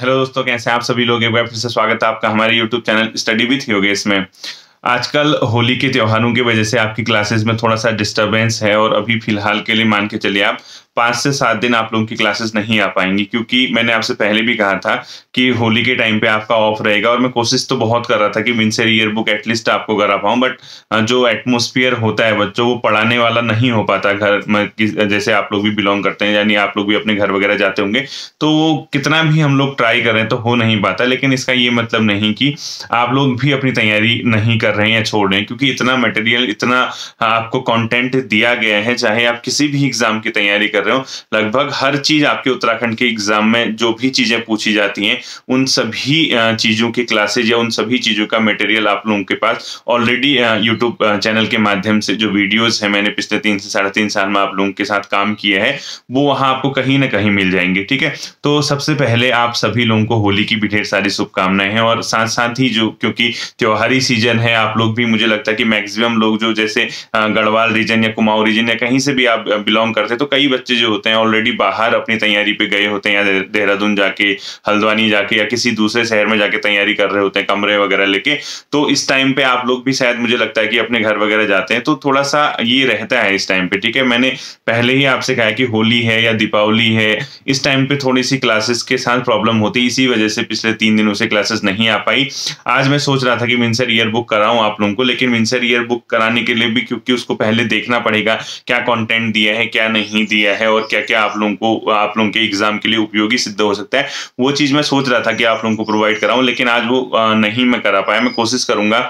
hello दोस्तों कैसे आप सभी लोग एक बार फिर से स्वागत है आपका हमारे YouTube channel study with Yogesh में आजकल होली के त्योहारों की वजह से आपकी क्लासेस में थोड़ा सा डिस्टरबेंस है और अभी फिलहाल के लिए मान के चलिए आप पाँच से सात दिन आप लोगों की क्लासेस नहीं आ पाएंगी क्योंकि मैंने आपसे पहले भी कहा था कि होली के टाइम पे आपका ऑफ रहेगा और मैं कोशिश तो बहुत कर रहा था कि विंसेर ईयर बुक एटलीस्ट आपको करा पाऊँ बट जो एटमोसफियर होता है बच्चों वो पढ़ाने वाला नहीं हो पाता घर जैसे आप लोग भी बिलोंग करते हैं यानी आप लोग भी अपने घर वगैरह जाते होंगे तो वो कितना भी हम लोग ट्राई कर रहे हैं तो हो नहीं पाता लेकिन इसका ये मतलब नहीं कि आप लोग भी अपनी तैयारी नहीं कर रहे हैं या छोड़ रहे हैं क्योंकि इतना मटेरियल इतना आपको कॉन्टेंट दिया गया है चाहे आप किसी भी एग्जाम की तैयारी कर रहे हो लगभग हर चीज आपके उत्तराखंड के एग्जाम में जो भी चीजें पूछी जाती हैं उन सभी चीजों के क्लासेज या उन सभी चीजों का मटेरियल आप लोगों के पास ऑलरेडी यूट्यूब चैनल के माध्यम से जो वीडियोज है मैंने पिछले तीन से साढ़े तीन साल में आप लोगों के साथ काम किया है वो वहां आपको कहीं ना कहीं मिल जाएंगे ठीक है तो सबसे पहले आप सभी लोगों को होली की भी ढेर सारी शुभकामनाएं हैं और साथ साथ ही जो क्योंकि त्योहारी सीजन है आप लोग भी मुझे लगता है कि मैक्सिमम लोग जो जैसे गढ़वाल रीजन या कुमाऊं रीजन या कहीं से भी आप बिलोंग करते हैं तो कई बच्चे जो होते हैं ऑलरेडी बाहर अपनी तैयारी पे गए होते हैं या देहरादून जाके हल्द्वानी जाके या किसी दूसरे शहर में जाके तैयारी कर रहे होते हैं कमरे वगैरह लेके तो इस टाइम पे आप लोग भी शायद मुझे लगता है कि अपने घर वगैरह जाते हैं तो थोड़ा सा ये रहता है इस टाइम पे ठीक है मैंने पहले ही आपसे कहा कि होली है या दीपावली है इस टाइम पे थोड़ी सी क्लासेस के साथ प्रॉब्लम होती है इसी वजह से पिछले तीन दिनों से क्लासेस नहीं आ पाई आज मैं सोच रहा था कि मिनसर ईयर बुक कराऊं आप लोगों को लेकिन मिनसर ईयर बुक कराने के लिए भी क्योंकि उसको पहले देखना पड़ेगा क्या कॉन्टेंट दिया है क्या नहीं दिया है है और क्या क्या आप लोगों को आप लोगों के एग्जाम के लिए उपयोगी सिद्ध हो सकता है वो चीज़ मैं सोच रहा था कि आप लोगों को प्रोवाइड कराऊं लेकिन आज वो नहीं मैं करा पाया मैं कोशिश करूंगा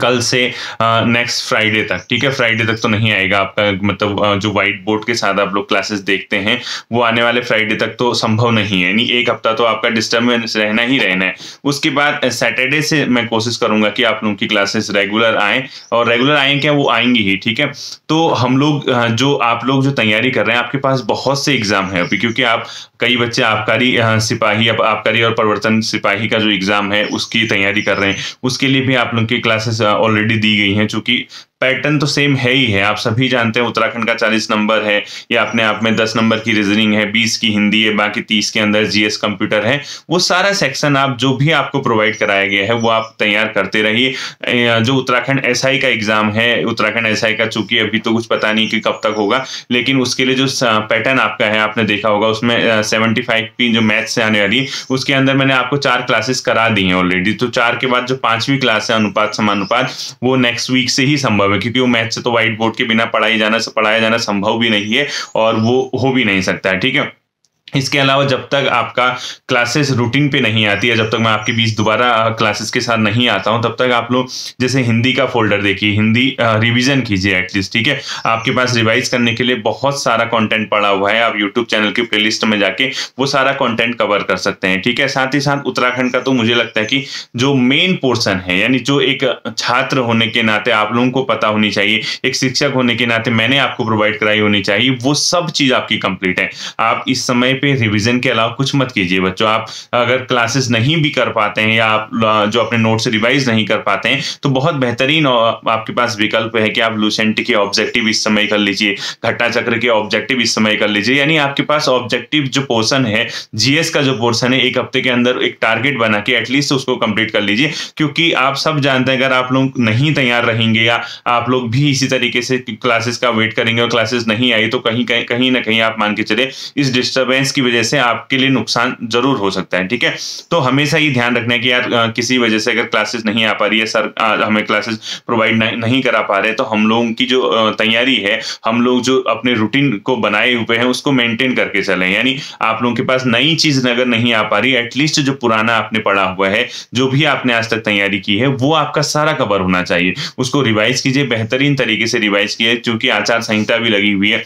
कल से नेक्स्ट फ्राइडे तक ठीक है फ्राइडे तक तो नहीं आएगा आपका मतलब जो व्हाइट बोर्ड के साथ आप लोग क्लासेस देखते हैं वो आने वाले फ्राइडे तक तो संभव नहीं है यानी एक हफ्ता तो आपका डिस्टर्बेंस रहना ही रहना है उसके बाद सैटरडे से मैं कोशिश करूंगा कि आप लोगों की क्लासेस रेगुलर आएँ और रेगुलर आएँ क्या वो आएंगी ही ठीक है तो हम लोग जो आप लोग जो तैयारी कर रहे हैं आपके पास बहुत से एग्जाम है अभी क्योंकि आप कई बच्चे आबकारी सिपाही आबकारी और परिवर्तन सिपाही का जो एग्जाम है उसकी तैयारी कर रहे हैं उसके लिए भी आप लोग की क्लासेस ऑलरेडी दी गई हैं चूंकि पैटर्न तो सेम है ही है आप सभी जानते हैं उत्तराखंड का चालीस नंबर है या अपने आप में दस नंबर की रीजनिंग है बीस की हिंदी है बाकी तीस के अंदर जीएस कंप्यूटर है वो सारा सेक्शन आप जो भी आपको प्रोवाइड कराया गया है वो आप तैयार करते रहिए जो उत्तराखंड एस का एग्जाम है उत्तराखंड एस का चूंकि अभी तो कुछ पता नहीं कि कब तक होगा लेकिन उसके लिए जो पैटर्न आपका है आपने देखा होगा उसमें सेवेंटी की जो मैथ्स से आने वाली उसके अंदर मैंने आपको चार क्लासेस करा दी है ऑलरेडी तो चार के बाद जो पांचवी क्लास है अनुपात समानुपात वो नेक्स्ट वीक से ही संभव है क्योंकि वो मैथ से तो व्हाइट बोर्ड के बिना पढ़ाई जाना पढ़ाया जाना संभव भी नहीं है और वो हो भी नहीं सकता है ठीक है इसके अलावा जब तक आपका क्लासेस रूटीन पे नहीं आती है जब तक मैं आपके बीच दोबारा क्लासेस के साथ नहीं आता हूँ तब तक आप लोग जैसे हिंदी का फोल्डर देखिए हिंदी रिवीजन कीजिए एटलीस्ट ठीक है आपके पास रिवाइज करने के लिए बहुत सारा कंटेंट पड़ा हुआ है आप यूट्यूब चैनल की प्ले में जाके वो सारा कॉन्टेंट कवर कर सकते हैं ठीक है साथ ही साथ उत्तराखंड का तो मुझे लगता है कि जो मेन पोर्सन है यानी जो एक छात्र होने के नाते आप लोगों को पता होनी चाहिए एक शिक्षक होने के नाते मैंने आपको प्रोवाइड कराई होनी चाहिए वो सब चीज़ आपकी कंप्लीट है आप इस समय पे रिवीजन के अलावा कुछ मत कीजिए बच्चों आप अगर क्लासेस नहीं भी कर पाते हैं या आप जो अपने नोट्स रिवाइज नहीं कर पाते हैं तो बहुत बेहतरीन आपके पास विकल्प है कि आप लूसेंट के ऑब्जेक्टिव इस समय कर लीजिए घटना चक्र के ऑब्जेक्टिव इस समय कर लीजिए यानी आपके पास ऑब्जेक्टिव जो पोर्सन है जीएस का जो पोर्सन है एक हफ्ते के अंदर एक टारगेट बना के एटलीस्ट उसको कंप्लीट कर लीजिए क्योंकि आप सब जानते हैं अगर आप लोग नहीं तैयार रहेंगे या आप लोग भी इसी तरीके से क्लासेस का वेट करेंगे और क्लासेस नहीं आई तो कहीं कहीं कहीं ना कहीं आप मान के चले इस डिस्टर्बेंस डिवाइस की वजह से आपके लिए नुकसान जरूर हो सकता है ठीक है तो हमेशा ये ध्यान रखना है कि यार किसी वजह से अगर क्लासेस नहीं आ पा रही है सर हमें क्लासेस प्रोवाइड नहीं करा पा रहे तो हम लोगों की जो तैयारी है हम लोग जो अपने रूटीन को बनाए हुए हैं उसको मेंटेन करके चले यानी आप लोगों के पास नई चीज अगर नहीं आ पा रही एटलीस्ट जो पुराना आपने पढ़ा हुआ है जो भी आपने आज तक तैयारी की है वो आपका सारा कवर होना चाहिए उसको रिवाइज कीजिए बेहतरीन तरीके से रिवाइज किया क्योंकि आचार संहिता भी लगी हुई है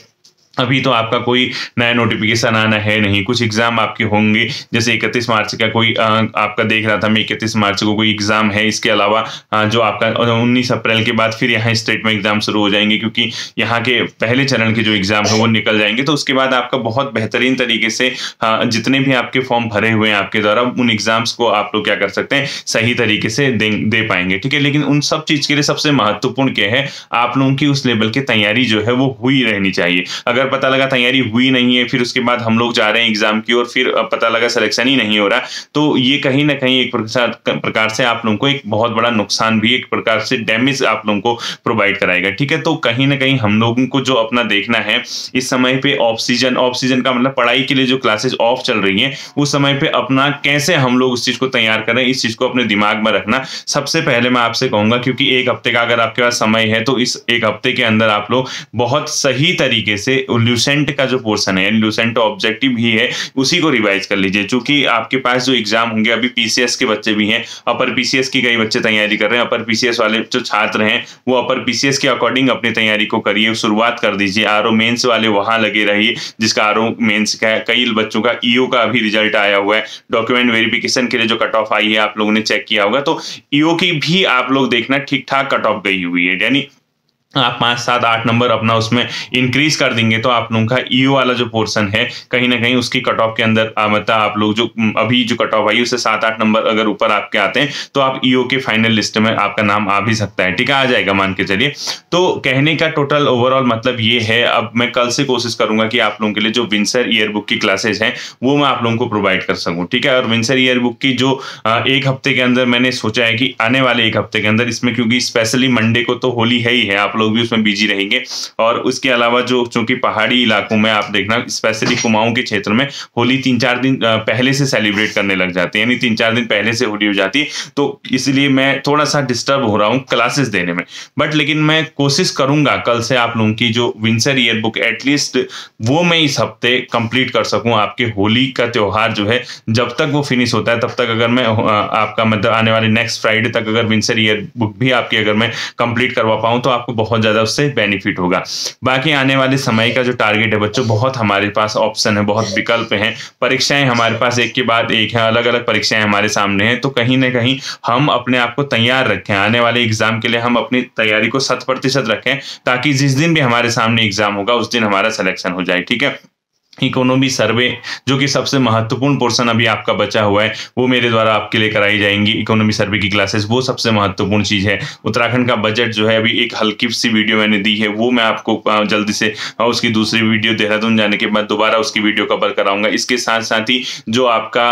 अभी तो आपका कोई नया नोटिफिकेशन आना है नहीं कुछ एग्जाम आपके होंगे जैसे इकतीस मार्च का कोई आ, आपका देख रहा था मैं इकतीस मार्च को कोई एग्जाम है इसके अलावा आ, जो आपका उन्नीस अप्रैल के बाद फिर यहाँ स्टेट में एग्जाम शुरू हो जाएंगे क्योंकि यहाँ के पहले चरण के जो एग्जाम है वो निकल जाएंगे तो उसके बाद आपका बहुत बेहतरीन तरीके से आ, जितने भी आपके फॉर्म भरे हुए हैं आपके द्वारा उन एग्जाम्स को आप लोग क्या कर सकते हैं सही तरीके से दे, दे पाएंगे ठीक है लेकिन उन सब चीज के लिए सबसे महत्वपूर्ण क्या है आप लोगों की उस लेवल की तैयारी जो है वो हुई रहनी चाहिए अगर अगर पता लगा तैयारी हुई नहीं है फिर उसके बाद हम लोग जा रहे हैं एग्जाम की और फिर पता लगा सिलेक्शन ही नहीं हो रहा तो ये कहीं ना कहीं एक प्रकार से आप लोगों को एक बहुत बड़ा नुकसान भी एक प्रकार से डैमेज आप लोगों को प्रोवाइड कराएगा ठीक है तो कहीं ना कहीं हम लोगों को जो अपना देखना है इस समय पर ऑफ सीजन ऑफ सीजन का मतलब पढ़ाई के लिए जो क्लासेज ऑफ चल रही है उस समय पर अपना कैसे हम लोग उस चीज को तैयार करें इस चीज को अपने दिमाग में रखना सबसे पहले मैं आपसे कहूंगा क्योंकि एक हफ्ते का अगर आपके पास समय है तो इस एक हफ्ते के अंदर आप लोग बहुत सही तरीके से लूसेंट का जो पोर्सन है लूसेंट ऑब्जेक्टिव ही है उसी को रिवाइज कर लीजिए चूंकि आपके पास जो एग्जाम होंगे अभी पीसीएस के बच्चे भी हैं अपर पीसीएस की कई बच्चे तैयारी कर रहे हैं अपर पीसीएस वाले जो छात्र हैं वो अपर पीसीएस के अकॉर्डिंग अपनी तैयारी को करिए शुरुआत कर दीजिए आर मेंस वाले वहां लगे रहिए जिसका आर मेंस का कई बच्चों का ईओ e का अभी रिजल्ट आया हुआ है डॉक्यूमेंट वेरिफिकेशन के लिए जो कट ऑफ आई है आप लोगों ने चेक किया होगा तो ईओ e की भी आप लोग देखना ठीक ठाक कट ऑफ गई हुई है यानी आप पाँच सात आठ नंबर अपना उसमें इंक्रीज कर देंगे तो आप लोगों का ईयू e वाला जो पोर्सन है कहीं ना कहीं उसकी कट ऑफ के अंदर मतलब आप लोग जो अभी जो कट ऑफ आई उससे सात आठ नंबर अगर ऊपर आपके आते हैं तो आप ईओ e के फाइनल लिस्ट में आपका नाम आ भी सकता है ठीक है आ जाएगा मान के चलिए तो कहने का टोटल ओवरऑल मतलब ये है अब मैं कल से कोशिश करूंगा कि आप लोगों के लिए जो विंसर ईयरबुक की क्लासेज हैं वो मैं आप लोगों को प्रोवाइड कर सकूँ ठीक है और विंसर ईयरबुक की जो एक हफ्ते के अंदर मैंने सोचा है कि आने वाले एक हफ्ते के अंदर इसमें क्योंकि स्पेशली मंडे को तो होली है ही है आप लोग भी उसमें बिजी रहेंगे और उसके अलावा जो चूंकि पहाड़ी इलाकों में आप देखना स्पेशली कुमाऊं के क्षेत्र में होली तीन चार दिन पहले से सेलिब्रेट करने लग जाते हैं यानी तीन चार दिन पहले से होली हो जाती है तो इसलिए मैं थोड़ा सा डिस्टर्ब हो रहा हूँ क्लासेस देने में बट लेकिन मैं कोशिश करूंगा कल से आप लोगों की जो विंसर ईयर बुक एटलीस्ट वो मैं इस हफ्ते कंप्लीट कर सकूं आपके होली का त्यौहार जो है जब तक वो फिनिश होता है तब तक अगर मैं आपका मतलब आने वाले नेक्स्ट फ्राइडे तक अगर विंसर ईयर बुक भी आपकी अगर मैं कंप्लीट करवा पाऊँ तो आपको बहुत बहुत ज़्यादा उससे बेनिफिट होगा बाकी आने वाले समय का जो टारगेट है बच्चों बहुत हमारे पास ऑप्शन है बहुत विकल्प है परीक्षाएं हमारे पास एक के बाद एक है अलग अलग परीक्षाएं हमारे सामने हैं तो कहीं ना कहीं हम अपने आप को तैयार रखें आने वाले एग्जाम के लिए हम अपनी तैयारी को शत प्रतिशत रखें ताकि जिस दिन भी हमारे सामने एग्जाम होगा उस दिन हमारा सिलेक्शन हो जाए ठीक है इकोनॉमी सर्वे जो कि सबसे महत्वपूर्ण पोर्शन अभी आपका बचा हुआ है वो मेरे द्वारा आपके लिए कराई जाएंगी इकोनॉमी सर्वे की क्लासेस वो सबसे महत्वपूर्ण चीज़ है उत्तराखंड का बजट जो है अभी एक हल्की सी वीडियो मैंने दी है वो मैं आपको जल्दी से उसकी दूसरी वीडियो देहरादून जाने के बाद दोबारा उसकी वीडियो कवर कराऊंगा इसके साथ साथ ही जो आपका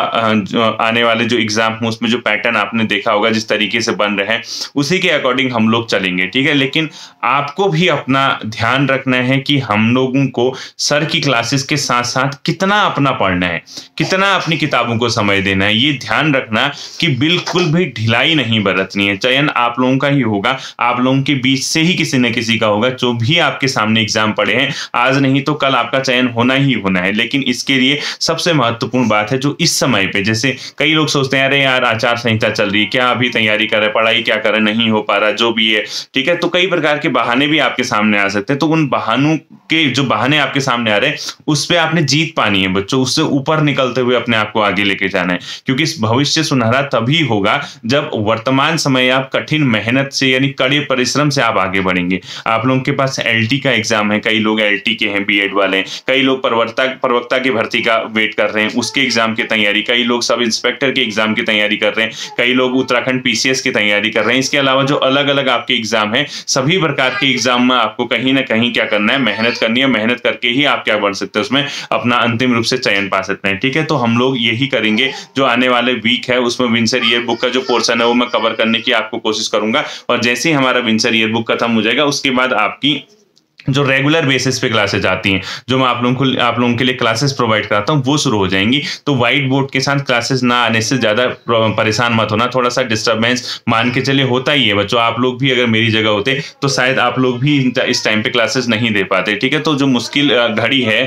आने वाले जो एग्जाम हो उसमें जो पैटर्न आपने देखा होगा जिस तरीके से बन रहे हैं उसी के अकॉर्डिंग हम लोग चलेंगे ठीक है लेकिन आपको भी अपना ध्यान रखना है कि हम लोगों को सर की क्लासेस के साथ साथ कितना अपना पढ़ना है कितना अपनी किताबों को समय देना है ये ध्यान रखना कि बिल्कुल भी ढिलाई नहीं बरतनी है चयन आप लोगों का ही होगा आप लोगों के बीच से ही किसी न किसी का होगा जो भी आपके सामने एग्जाम पड़े हैं आज नहीं तो कल आपका चयन होना ही होना है लेकिन इसके लिए सबसे महत्वपूर्ण बात है जो इस समय पर जैसे कई लोग सोचते हैं अरे यार आचार संहिता चल रही है क्या अभी तैयारी कर रहे पढ़ाई क्या कर नहीं हो पा रहा जो भी है ठीक है तो कई प्रकार के बहाने भी आपके सामने आ सकते हैं तो उन बहानों के जो बहाने आपके सामने आ रहे हैं उस पर आपने जीत पानी है बच्चों उससे ऊपर निकलते हुए अपने आप को आगे लेके जाना है क्योंकि भविष्य सुनहरा तभी होगा जब वर्तमान समय आप कठिन मेहनत से यानी कड़े परिश्रम से आप आगे बढ़ेंगे आप लोगों के पास एल का एग्जाम है कई लोग एल के हैं बी वाले हैं कई लोग प्रवक्ता प्रवक्ता की भर्ती का वेट कर रहे हैं उसके एग्जाम की तैयारी कई लोग सब इंस्पेक्टर के एग्जाम की तैयारी कर रहे हैं कई लोग उत्तराखंड पीसीएस की तैयारी कर रहे हैं इसके अलावा जो अलग अलग आपके एग्जाम है सभी प्रकार के एग्जाम में आपको कहीं ना कहीं क्या करना है मेहनत करनी है मेहनत करके ही आप क्या बढ़ सकते हैं उसमें अपना अंतिम रूप से चयन पा सकते हैं ठीक है तो हम लोग यही करेंगे जो आने वाले वीक है उसमें विंसर ईयर बुक का जो पोर्सन है वो मैं कवर करने की आपको कोशिश करूंगा और जैसे ही हमारा विंसर ईयर बुक खत्म हो जाएगा उसके बाद आपकी जो रेगुलर बेसिस पे क्लासेज आती हैं जो मैं आप लोगों को आप लोगों के लिए क्लासेस प्रोवाइड कराता हूँ वो शुरू हो जाएंगी तो व्हाइट बोर्ड के साथ क्लासेस ना आने से ज़्यादा परेशान मत होना थोड़ा सा डिस्टरबेंस मान के चले होता ही है बच्चों आप लोग भी अगर मेरी जगह होते तो शायद आप लोग भी इस टाइम पे क्लासेस नहीं दे पाते ठीक है तो जो मुश्किल घड़ी है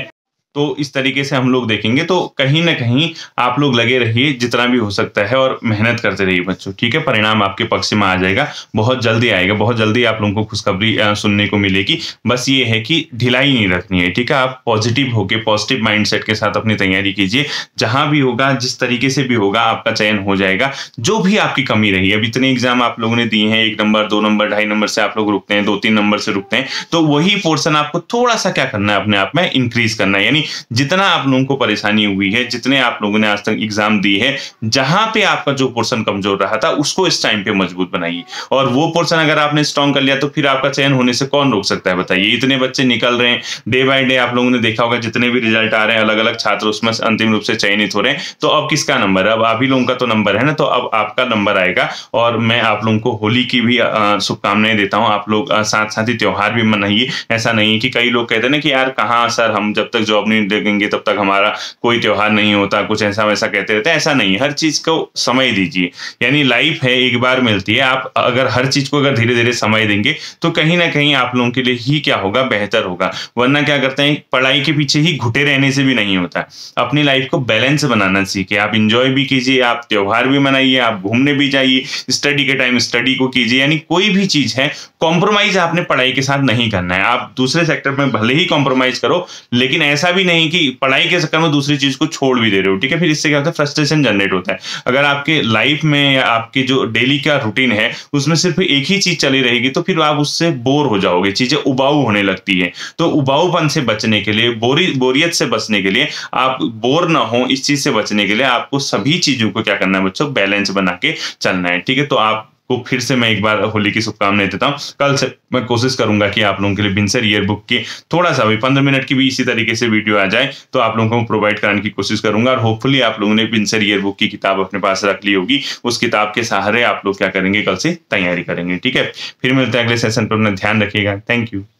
तो इस तरीके से हम लोग देखेंगे तो कहीं ना कहीं आप लोग लगे रहिए जितना भी हो सकता है और मेहनत करते रहिए बच्चों ठीक है परिणाम आपके पक्ष में आ जाएगा बहुत जल्दी आएगा बहुत जल्दी आप लोगों को खुशखबरी सुनने को मिलेगी बस ये है कि ढिलाई नहीं रखनी है ठीक है आप पॉजिटिव होके पॉजिटिव माइंड के साथ अपनी तैयारी कीजिए जहां भी होगा जिस तरीके से भी होगा आपका चयन हो जाएगा जो भी आपकी कमी रही अब इतने एग्जाम आप लोगों ने दिए हैं एक नंबर दो नंबर ढाई नंबर से आप लोग रुकते हैं दो तीन नंबर से रुकते हैं तो वही पोर्सन आपको थोड़ा सा क्या करना है अपने आप में इंक्रीज करना है यानी जितना आप लोगों को परेशानी हुई है जितने आप लोगों ने आज तक एग्जाम दी है जहां पे आपका जो पोर्सन कमजोर रहा था उसको इस टाइम पे मजबूत बनाइए और वो पोर्सन अगर आपने स्ट्रॉन्ग कर लिया तो फिर आपका चयन होने से कौन रोक सकता है बताइए इतने बच्चे निकल रहे हैं डे बाय डे आप लोगों ने देखा होगा जितने भी रिजल्ट आ रहे हैं अलग अलग छात्र उसमें अंतिम रूप से चयनित हो रहे हैं तो अब किसका नंबर है अब आप ही लोगों का तो नंबर है ना तो अब आपका नंबर आएगा और मैं आप लोगों को होली की भी शुभकामनाएं देता हूँ आप लोग साथ साथ ही त्यौहार भी मनाइए ऐसा नहीं है कि कई लोग कहते हैं ना कि यार कहाँ सर हम जब तक जॉब नहीं देखेंगे तब तक हमारा कोई त्यौहार नहीं होता कुछ ऐसा वैसा कहते रहते हैं ऐसा नहीं हर चीज़ को समय दीजिए यानी लाइफ है एक बार मिलती है आप अगर हर चीज़ को अगर धीरे धीरे समय देंगे तो कहीं ना कहीं आप लोगों के लिए ही क्या होगा बेहतर होगा वरना क्या करते हैं पढ़ाई के पीछे ही घुटे रहने से भी नहीं होता अपनी लाइफ को बैलेंस बनाना सीखे आप इंजॉय भी कीजिए आप त्यौहार भी मनाइए आप घूमने भी जाइए स्टडी के टाइम स्टडी को कीजिए यानी कोई भी चीज़ है कॉम्प्रोमाइज़ आपने पढ़ाई के साथ नहीं करना है आप दूसरे सेक्टर में भले ही कॉम्प्रोमाइज़ करो लेकिन ऐसा भी भी नहीं कि पढ़ाई के चक्कर में दूसरी चीज को छोड़ भी दे रहे हो ठीक है फिर इससे क्या होता है फ्रस्ट्रेशन जनरेट होता है अगर आपके लाइफ में या आपके जो डेली का रूटीन है उसमें सिर्फ एक ही चीज चली रहेगी तो फिर आप उससे बोर हो जाओगे चीजें उबाऊ होने लगती है तो उबाऊपन से बचने के लिए बोरी बोरियत से बचने के लिए आप बोर ना हो इस चीज से बचने के लिए आपको सभी चीजों को क्या करना है बच्चों बैलेंस बना के चलना है ठीक है तो आप को फिर से मैं एक बार होली की शुभकामनाएं देता हूँ कल से मैं कोशिश करूंगा कि आप लोगों के लिए भिनसर ईयर बुक की थोड़ा सा भी पंद्रह मिनट की भी इसी तरीके से वीडियो आ जाए तो आप लोगों को प्रोवाइड कराने की कोशिश करूंगा और होपफुली आप लोगों ने भिनसर ईयर बुक की किताब अपने पास रख ली होगी उस किताब के सहारे आप लोग क्या करेंगे कल से तैयारी करेंगे ठीक है फिर मिलते हैं अगले सेशन पर अपना ध्यान रखिएगा थैंक यू